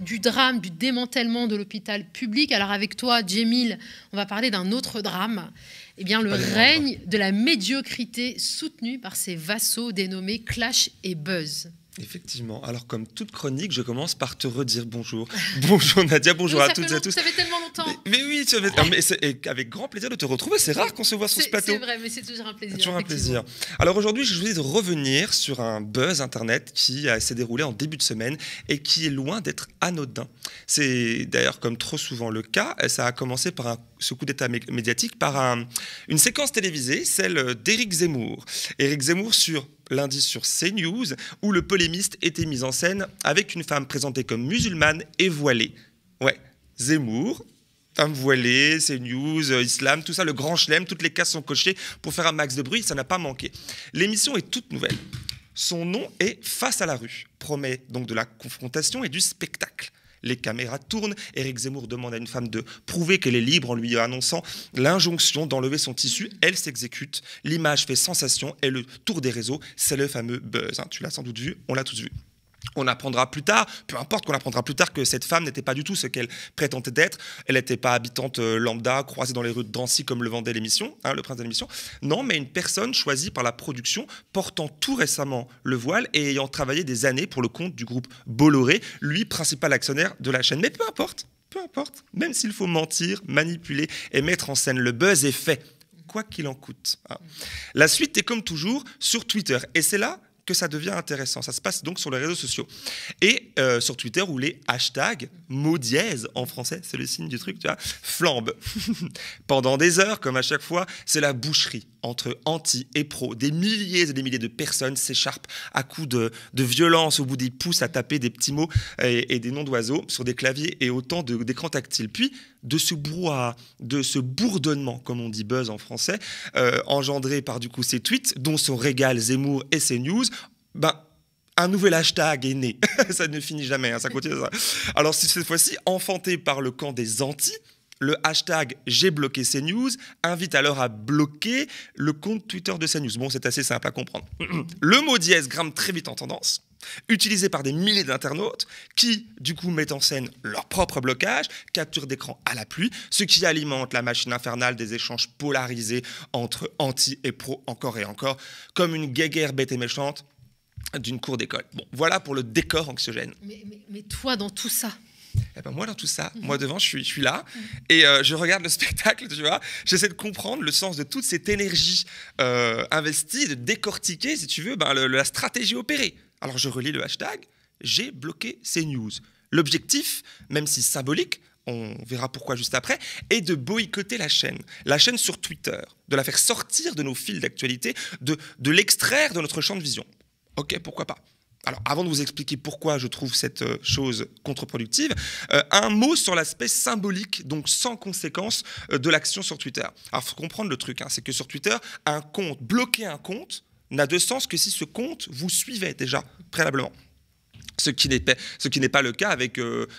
du drame, du démantèlement de l'hôpital public. Alors avec toi, Jamil, on va parler d'un autre drame. Eh bien, le règne de la médiocrité soutenu par ses vassaux dénommés Clash et Buzz. Effectivement. Alors, comme toute chronique, je commence par te redire bonjour. bonjour Nadia, bonjour à toutes et à tous. Ça fait tellement longtemps. Mais, oui, ah, avec grand plaisir de te retrouver. C'est rare qu'on se voit sur ce plateau. C'est vrai, mais c'est toujours un plaisir. Toujours un plaisir. Alors aujourd'hui, je voulais revenir sur un buzz internet qui s'est déroulé en début de semaine et qui est loin d'être anodin. C'est d'ailleurs comme trop souvent le cas, ça a commencé par un, ce coup d'état médiatique par une séquence télévisée, celle d'Éric Zemmour. Éric Zemmour sur lundi sur CNews, où le polémiste était mis en scène avec une femme présentée comme musulmane et voilée. Ouais, Zemmour, femme voilée, CNews, euh, islam, tout ça, le grand chelem, toutes les cases sont cochées pour faire un max de bruit, ça n'a pas manqué. L'émission est toute nouvelle. Son nom est Face à la rue, promet donc de la confrontation et du spectacle les caméras tournent. Éric Zemmour demande à une femme de prouver qu'elle est libre en lui annonçant l'injonction d'enlever son tissu. Elle s'exécute. L'image fait sensation et le tour des réseaux, c'est le fameux buzz. Hein. Tu l'as sans doute vu, on l'a tous vu. On apprendra plus tard, peu importe qu'on apprendra plus tard que cette femme n'était pas du tout ce qu'elle prétendait d'être. Elle n'était pas habitante euh, lambda, croisée dans les rues de Drancy comme le vendait l'émission, hein, le prince de l'émission. Non, mais une personne choisie par la production, portant tout récemment le voile et ayant travaillé des années pour le compte du groupe Bolloré, lui principal actionnaire de la chaîne. Mais peu importe, peu importe, même s'il faut mentir, manipuler et mettre en scène le buzz est fait quoi qu'il en coûte. Hein. La suite est comme toujours sur Twitter. Et c'est là que ça devient intéressant. Ça se passe donc sur les réseaux sociaux. Et euh, sur Twitter où les hashtags mot dièse en français, c'est le signe du truc, tu vois, flambent. Pendant des heures, comme à chaque fois, c'est la boucherie entre anti et pro. Des milliers et des milliers de personnes s'écharpent à coups de, violence, au bout des pouces, à taper des petits mots et, des noms d'oiseaux sur des claviers et autant d'écrans tactiles. Puis, de ce brouhaha, de ce bourdonnement, comme on dit buzz en français, euh, engendré par du coup ces tweets, dont sont régales Zemmour et ses news, ben, un nouvel hashtag est né. ça ne finit jamais, hein, ça continue. Ça. Alors, cette fois-ci, enfanté par le camp des anti, le hashtag j'ai bloqué CNews invite alors à bloquer le compte Twitter de CNews. Bon, c'est assez simple à comprendre. Le mot dièse grimpe très vite en tendance, utilisé par des milliers d'internautes qui, du coup, mettent en scène leur propre blocage, capture d'écran à la pluie, ce qui alimente la machine infernale des échanges polarisés entre anti et pro encore et encore, comme une guéguerre bête et méchante d'une cour d'école. Bon, voilà pour le décor anxiogène. Mais, toi, dans tout ça eh ben moi dans tout ça, mhm. moi devant, je suis, suis là mhm. et euh, je regarde le spectacle, tu vois. J'essaie de comprendre le sens de toute cette énergie euh, investie, de décortiquer, si tu veux, ben, la stratégie opérée. Alors je relis le hashtag, j'ai bloqué ces news. L'objectif, même si symbolique, on verra pourquoi juste après, est de boycotter la chaîne, la chaîne sur Twitter, de la faire sortir de nos fils d'actualité, de l'extraire de notre champ de vision. Ok, pourquoi pas alors, avant de vous expliquer pourquoi je trouve cette euh, chose contre-productive, euh, un mot sur l'aspect symbolique, donc sans conséquence, euh, de l'action sur Twitter. Alors, faut comprendre le truc, hein, c'est que sur Twitter, un compte, bloquer un compte, n'a de sens que si ce compte vous suivait déjà préalablement. Ce qui n'est pas, ce qui n'est pas le cas avec,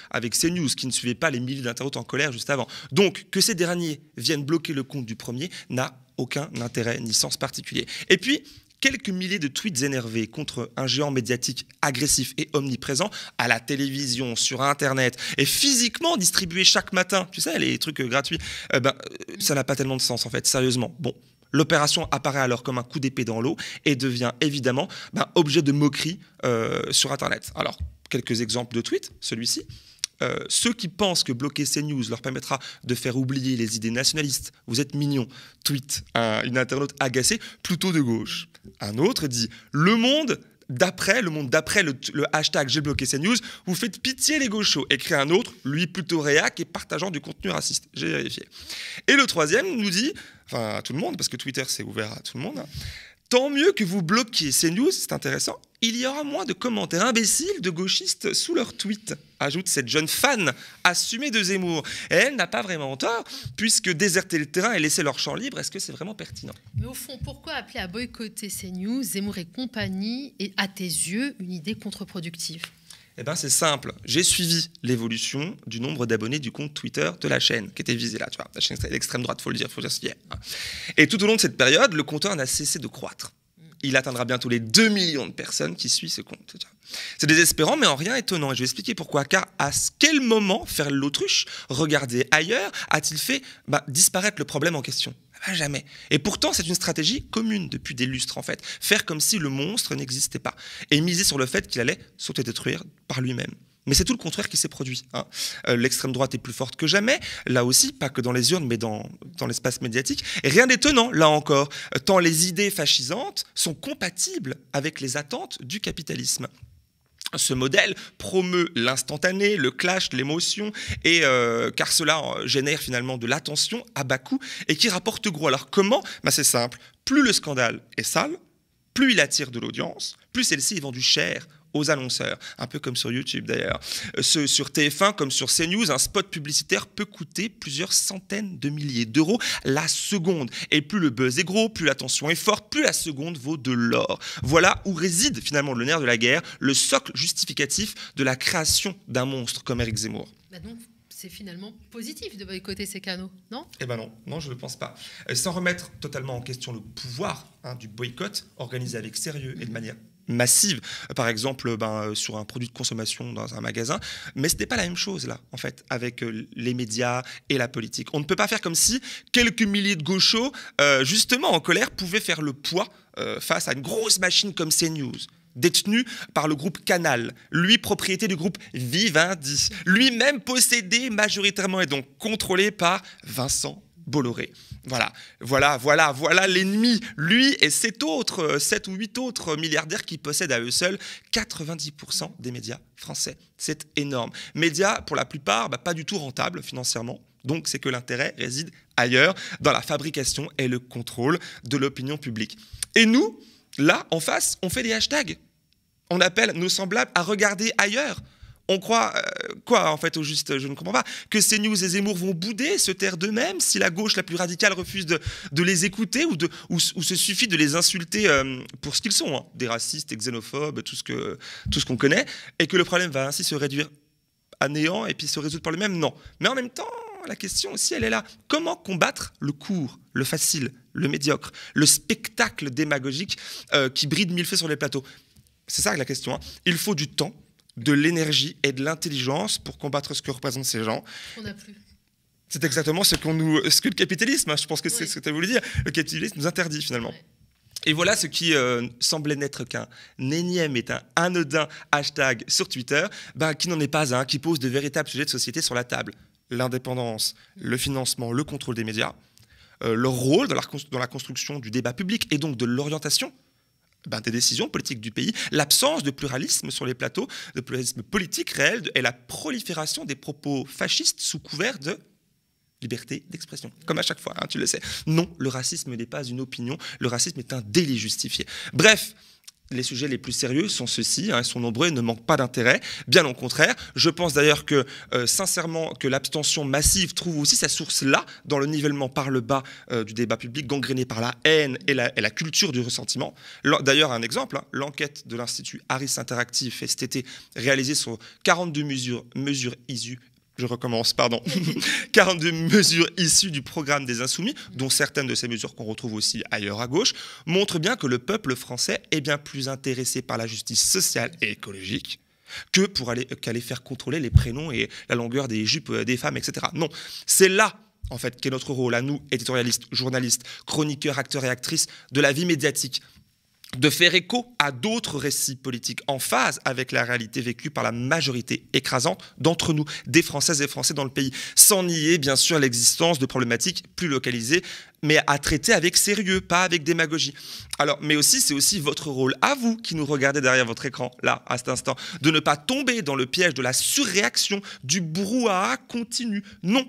avec CNews, qui ne suivait pas les milliers d'internautes en colère juste avant. Donc, que ces derniers viennent bloquer le compte du premier n'a aucun intérêt ni sens particulier. Et puis, quelques milliers de tweets énervés contre un géant médiatique agressif et omniprésent à la télévision, sur Internet et physiquement distribué chaque matin, tu sais, les trucs euh, gratuits, eh ben, euh, ça n'a pas tellement de sens en fait, sérieusement. Bon. L'opération apparaît alors comme un coup d'épée dans l'eau et devient évidemment ben, objet de moquerie euh, sur Internet. Alors, quelques exemples de tweets, celui-ci. Euh, ceux qui pensent que bloquer ces news leur permettra de faire oublier les idées nationalistes, vous êtes mignons, tweet une internaute agacée, plutôt de gauche. Un autre dit Le monde d'après, le monde d'après, le, hashtag j'ai bloqué CNews, vous faites pitié les gauchos. Écrit un autre, lui plutôt réac et partageant du contenu raciste. J'ai vérifié. Et le troisième nous dit, enfin à tout le monde, parce que Twitter c'est ouvert à tout le monde, tant mieux que vous bloquiez news, c'est intéressant, il y aura moins de commentaires imbéciles de gauchistes sous leur tweet ajoute cette jeune fan assumée de Zemmour. Et elle n'a pas vraiment tort, puisque déserter le terrain et laisser leur champ libre, est-ce que c'est vraiment pertinent Mais au fond, pourquoi appeler à boycotter ces news, Zemmour et compagnie, est à tes yeux une idée contre-productive eh bien c'est simple, j'ai suivi l'évolution du nombre d'abonnés du compte Twitter de la chaîne qui était visée là, tu vois, la chaîne l'extrême droite, faut le dire, faut le dire. Hein. Et tout au long de cette période, le compteur n'a cessé de croître il atteindra bientôt les 2 millions de personnes qui suivent ce compte. C'est désespérant, mais en rien étonnant. Et je vais expliquer pourquoi. Car à quel moment faire l'autruche, regarder ailleurs, a-t-il fait bah, disparaître le problème en question ah bah, jamais. Et pourtant, c'est une stratégie commune depuis des lustres, en fait. Faire comme si le monstre n'existait pas. Et miser sur le fait qu'il allait détruire par lui-même. Mais c'est tout le contraire qui s'est produit. Hein. Euh, l'extrême droite est plus forte que jamais, là aussi, pas que dans les urnes, mais dans, l'espace médiatique. Et rien d'étonnant, là encore, tant les idées fascisantes sont compatibles avec les attentes du capitalisme. Ce modèle promeut l'instantané, le clash, l'émotion, et euh, car cela euh, génère finalement de l'attention à bas coût et qui rapporte gros. Alors comment ben C'est simple. Plus le scandale est sale, plus il attire de l'audience, plus celle-ci est vendue cher aux annonceurs, un peu comme sur YouTube d'ailleurs. Euh, sur TF1 comme sur CNews, un spot publicitaire peut coûter plusieurs centaines de milliers d'euros la seconde. Et plus le buzz est gros, plus la tension est forte, plus la seconde vaut de l'or. Voilà où réside finalement le nerf de la guerre, le socle justificatif de la création d'un monstre comme Eric Zemmour. Bah c'est finalement positif de boycotter ces canaux, non Eh ben non, non, je ne le pense pas. Euh, sans remettre totalement en question le pouvoir hein, du boycott, organisé avec sérieux et de manière massive, par exemple ben, euh, sur un produit de consommation dans un magasin. Mais ce n'est pas la même chose là, en fait, avec euh, les médias et la politique. On ne peut pas faire comme si quelques milliers de gauchos, euh, justement en colère, pouvaient faire le poids face à une grosse machine comme CNews détenue par le groupe Canal, lui propriété du groupe Vivendi, lui-même possédé majoritairement et donc contrôlé par Vincent Bolloré. Voilà, voilà, voilà, voilà l'ennemi, lui et sept autres, euh, sept ou huit autres milliardaires qui possèdent à eux seuls 90% des médias français. C'est énorme. Médias, pour la plupart, bah, pas du tout rentables financièrement. Donc c'est que l'intérêt réside ailleurs, dans la fabrication et le contrôle de l'opinion publique. Et nous, là, en face, on fait des hashtags. On appelle nos semblables à regarder ailleurs on croit euh, quoi, en fait, au juste Je ne comprends pas. Que ces news et Zemmour vont bouder, se taire d'eux-mêmes, si la gauche la plus radicale refuse de, les écouter ou, de, ou, se suffit de les insulter euh, pour ce qu'ils sont, hein, des racistes et xénophobes, tout ce qu'on connaît, et que le problème va ainsi se réduire à néant et puis se résoudre par le même Non. Mais en même temps, la question aussi, elle est là. Comment combattre le court, le facile, le médiocre, le spectacle démagogique euh, qui bride mille feux sur les plateaux C'est ça la question. Hein. Il faut du temps, de l'énergie et de l'intelligence pour combattre ce que représentent ces gens. C'est exactement ce, qu'on nous, ce que le capitalisme, hein. je pense que c'est ce que tu as voulu dire, le capitalisme nous interdit finalement. Et voilà ce qui euh, semblait n'être qu'un énième et un anodin hashtag sur Twitter, bah, qui n'en est pas un, qui pose de véritables sujets de société sur la table. L'indépendance, le financement, le contrôle des médias, euh, leur rôle dans la, construction du débat public et donc de l'orientation ben, des décisions politiques du pays, l'absence de pluralisme sur les plateaux, de pluralisme politique réel et la prolifération des propos fascistes sous couvert de liberté d'expression. Comme à chaque fois, hein, tu le sais. Non, le racisme n'est pas une opinion, le racisme est un délit justifié. Bref, les sujets les plus sérieux sont ceux-ci, hein, ils sont nombreux et ne manquent pas d'intérêt. Bien au contraire, je pense d'ailleurs que euh, sincèrement que l'abstention massive trouve aussi sa source là, dans le nivellement par le bas euh, du débat public, gangréné par la haine et la, culture du ressentiment. D'ailleurs, un exemple, hein, l'enquête de l'Institut Harris Interactive fait cet été réalisée sur 42 mesures, mesures issues je recommence, pardon, 42 mesures issues du programme des Insoumis, dont certaines de ces mesures qu'on retrouve aussi ailleurs à gauche, montrent bien que le peuple français est bien plus intéressé par la justice sociale et écologique que pour aller, faire contrôler les prénoms et la longueur des jupes euh, des femmes, etc. Non, c'est là en fait, qu'est notre rôle à nous, éditorialistes, journalistes, chroniqueurs, acteurs et actrices de la vie médiatique de faire écho à d'autres récits politiques en phase avec la réalité vécue par la majorité écrasante d'entre nous, des Françaises et Français dans le pays, sans nier bien sûr l'existence de problématiques plus localisées, mais à traiter avec sérieux, pas avec démagogie. Alors, mais aussi, c'est aussi votre rôle, à vous qui nous regardez derrière votre écran, là, à cet instant, de ne pas tomber dans le piège de la surréaction, du brouhaha continu. Non,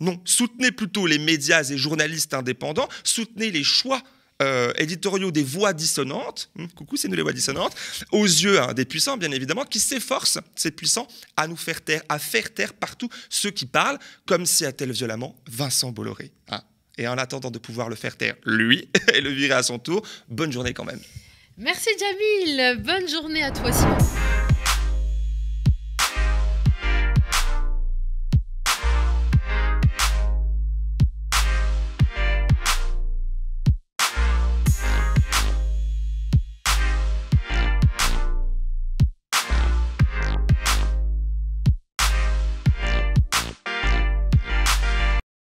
non, soutenez plutôt les médias et journalistes indépendants, soutenez les choix euh, éditoriaux des voix dissonantes, hmm, coucou, c'est nous les voix dissonantes, aux yeux hein, des puissants, bien évidemment, qui s'efforcent, ces puissants, à nous faire taire, à faire taire partout ceux qui parlent, comme si à tel violemment Vincent Bolloré. Hein. Et en attendant de pouvoir le faire taire, lui, et le virer à son tour, bonne journée quand même. Merci Jamil, bonne journée à toi aussi